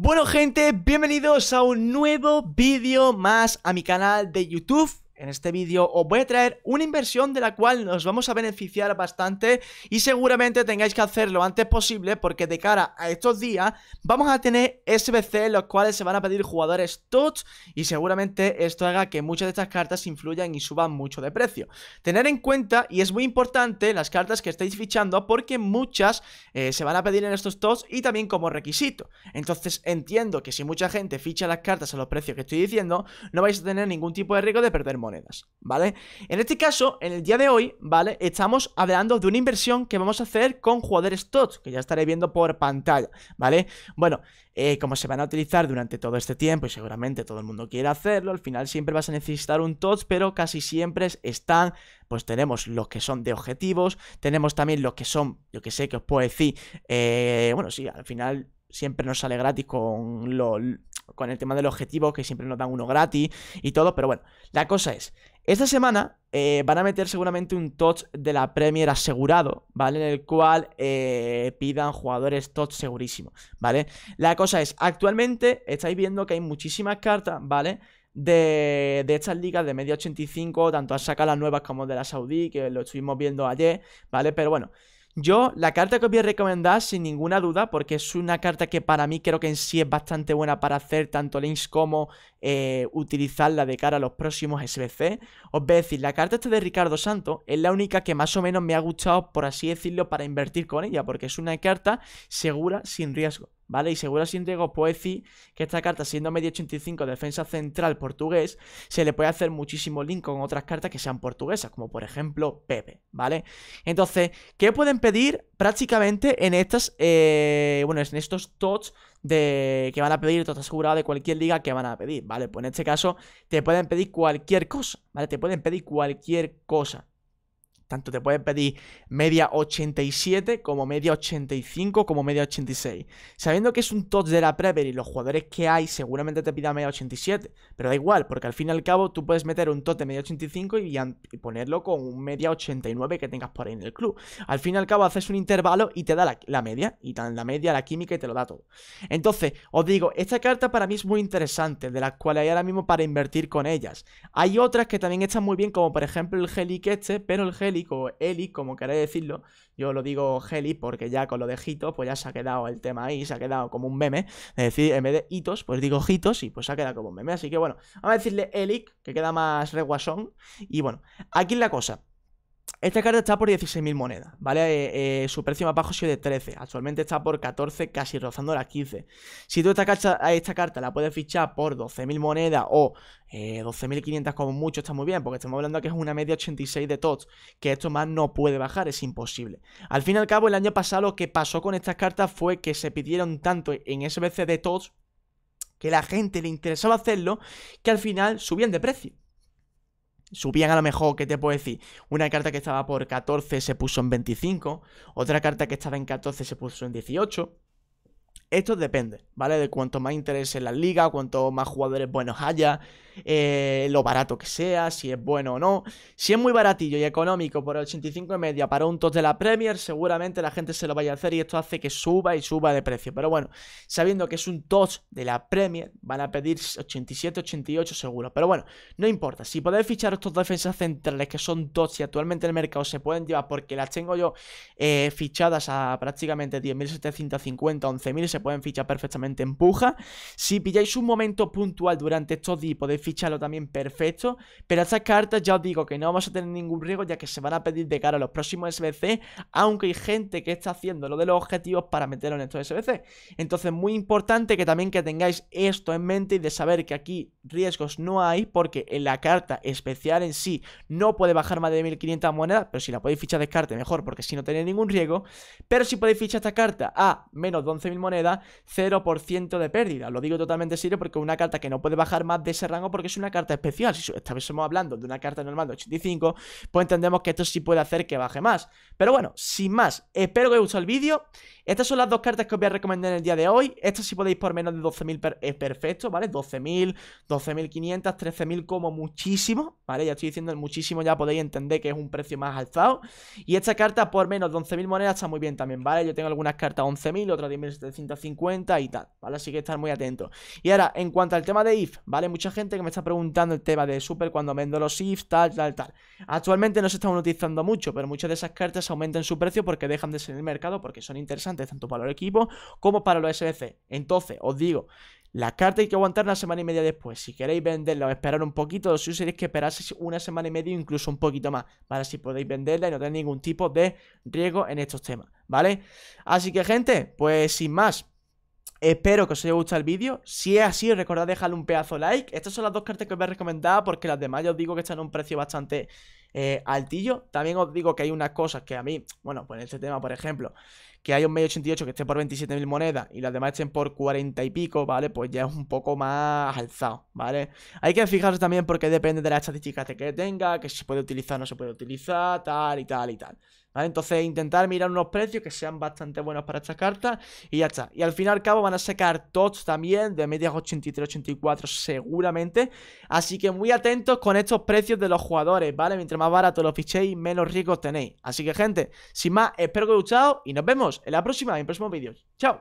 Bueno gente, bienvenidos a un nuevo vídeo más a mi canal de YouTube en este vídeo os voy a traer una inversión de la cual nos vamos a beneficiar bastante y seguramente tengáis que hacerlo antes posible porque de cara a estos días vamos a tener SBC En los cuales se van a pedir jugadores TOTS y seguramente esto haga que muchas de estas cartas influyan y suban mucho de precio. Tener en cuenta y es muy importante las cartas que estáis fichando porque muchas eh, se van a pedir en estos tots y también como requisito. Entonces entiendo que si mucha gente ficha las cartas a los precios que estoy diciendo no vais a tener ningún tipo de riesgo de perder ¿vale? En este caso, en el día de hoy, ¿vale? Estamos hablando de una inversión que vamos a hacer con jugadores TOTS, que ya estaré viendo por pantalla, ¿vale? Bueno, eh, como se van a utilizar durante todo este tiempo y seguramente todo el mundo quiere hacerlo, al final siempre vas a necesitar un TOTS, pero casi siempre están, pues tenemos los que son de objetivos, tenemos también los que son, yo que sé, que os puedo decir, eh, bueno, sí, al final siempre nos sale gratis con lo, con el tema del objetivo, que siempre nos dan uno gratis y todo, pero bueno, la cosa es, esta semana eh, van a meter seguramente un touch de la Premier asegurado, ¿vale? En el cual eh, pidan jugadores touch segurísimo, ¿vale? La cosa es, actualmente estáis viendo que hay muchísimas cartas, ¿vale? De, estas ligas de media 85, tanto a sacar las nuevas como de la Saudí, que lo estuvimos viendo ayer, ¿vale? Pero bueno, yo, la carta que os voy a recomendar, sin ninguna duda, porque es una carta que para mí creo que en sí es bastante buena para hacer tanto links como eh, utilizarla de cara a los próximos SBC. Os voy a decir, la carta esta de Ricardo Santo es la única que más o menos me ha gustado, por así decirlo, para invertir con ella, porque es una carta segura sin riesgo. ¿vale? Y seguro sin Diego puedo decir que esta carta, siendo media 85 defensa central portugués, se le puede hacer muchísimo link con otras cartas que sean portuguesas, como por ejemplo Pepe, ¿vale? Entonces, ¿qué pueden pedir prácticamente en estas, eh, bueno, en estos tots de que van a pedir, tots asegurados de cualquier liga que van a pedir, ¿vale? Pues en este caso te pueden pedir cualquier cosa, ¿vale? Te pueden pedir cualquier cosa. Tanto te puedes pedir media 87 como media 85 como media 86. Sabiendo que es un tote de la Prever y los jugadores que hay seguramente te pida media 87. Pero da igual, porque al fin y al cabo tú puedes meter un tot de media 85 y, ponerlo con un media 89 que tengas por ahí en el club. Al fin y al cabo haces un intervalo y te da la, media. Y la media, la química y te lo da todo. Entonces, os digo, esta carta para mí es muy interesante, de las cuales hay ahora mismo para invertir con ellas. Hay otras que también están muy bien, como por ejemplo el Helic este, pero el Helic Helic o como queráis decirlo. Yo lo digo Helic porque ya con lo de Hitos, pues ya se ha quedado el tema ahí, se ha quedado como un meme. Es decir, en vez de Hitos, pues digo Hitos y pues se ha quedado como un meme. Así que bueno, vamos a decirle Helic, que queda más reguasón. Y bueno, aquí es la cosa. Esta carta está por 16.000 monedas, ¿vale? Eh, eh, su precio más bajo ha sido de 13. Actualmente está por 14, casi rozando las 15. Si tú esta carta, esta carta la puedes fichar por 12.000 monedas o 12.500 eh, como mucho, está muy bien, porque estamos hablando que es una media 86 de TOTS, que esto más no puede bajar, es imposible. Al fin y al cabo, el año pasado lo que pasó con estas cartas fue que se pidieron tanto en SBC de TOTS que la gente le interesaba hacerlo, que al final subían de precio. Subían a lo mejor, ¿qué te puedo decir? Una carta que estaba por 14 se puso en 25, otra carta que estaba en 14 se puso en 18, esto depende, ¿vale? De cuánto más interés en la liga, cuanto más jugadores buenos haya, eh, lo barato que sea, si es bueno o no. Si es muy baratillo y económico por 85 y media para un top de la Premier, seguramente la gente se lo vaya a hacer y esto hace que suba y suba de precio. Pero bueno, sabiendo que es un tos de la Premier, van a pedir 87, 88 seguro. Pero bueno, no importa. Si podéis fichar estos defensas centrales que son tots y actualmente en el mercado se pueden llevar porque las tengo yo eh, fichadas a prácticamente 10.750, 11.000 pueden fichar perfectamente en puja. Si pilláis un momento puntual durante estos días, podéis ficharlo también perfecto. Pero estas cartas ya os digo que no vamos a tener ningún riesgo, ya que se van a pedir de cara a los próximos SBC, aunque hay gente que está haciendo lo de los objetivos para meterlo en estos SBC. Entonces, muy importante que también que tengáis esto en mente y de saber que aquí riesgos no hay, porque en la carta especial en sí no puede bajar más de 1500 monedas, pero si la podéis fichar descarte mejor, porque si no tenéis ningún riesgo. Pero si podéis fichar esta carta a menos 11.000 monedas, 0% de pérdida. Lo digo totalmente serio porque una carta que no puede bajar más de ese rango porque es una carta especial. Si estamos hablando de una carta normal de 85, pues entendemos que esto sí puede hacer que baje más. Pero bueno, sin más, espero que os haya gustado el vídeo estas son las dos cartas que os voy a recomendar en el día de hoy. Estas si podéis por menos de 12.000 es eh, perfecto, ¿vale? 12.000, 12.500, 13.000 como muchísimo, ¿vale? Ya estoy diciendo el muchísimo, ya podéis entender que es un precio más alzado. Y esta carta por menos de 11.000 monedas está muy bien también, ¿vale? Yo tengo algunas cartas 11.000, otras 10.750 y tal, ¿vale? Así que estar muy atento. Y ahora, en cuanto al tema de IF, ¿vale? Mucha gente que me está preguntando el tema de Super cuando vendo los IF, tal, tal, tal. Actualmente no se están utilizando mucho, pero muchas de esas cartas aumentan su precio porque dejan de ser en el mercado porque son interesantes tanto para los equipos como para los SBC. Entonces, os digo, las cartas hay que aguantar una semana y media después. Si queréis venderla o esperar un poquito, si os queréis que esperar una semana y media, incluso un poquito más, para si podéis venderla y no tener ningún tipo de riesgo en estos temas, ¿vale? Así que, gente, pues sin más. Espero que os haya gustado el vídeo. Si es así, recordad dejarle un pedazo like. Estas son las dos cartas que os voy a recomendar porque las demás ya os digo que están a un precio bastante eh, altillo. También os digo que hay unas cosas que a mí, bueno, pues en este tema, por ejemplo, que haya un medio 88 que esté por 27.000 monedas y las demás estén por 40 y pico, ¿vale? Pues ya es un poco más alzado, ¿vale? Hay que fijarse también porque depende de las estadísticas que tenga, que se puede utilizar o no se puede utilizar, tal y tal y tal. ¿Vale? Entonces intentar mirar unos precios que sean bastante buenos para estas cartas y ya está. Y al fin y al cabo van a sacar tots también de medias 83-84 seguramente. Así que muy atentos con estos precios de los jugadores, ¿vale? Mientras más barato los fichéis, menos ricos tenéis. Así que gente, sin más, espero que os haya gustado y nos vemos en la próxima, en próximos vídeos, ¡Chao!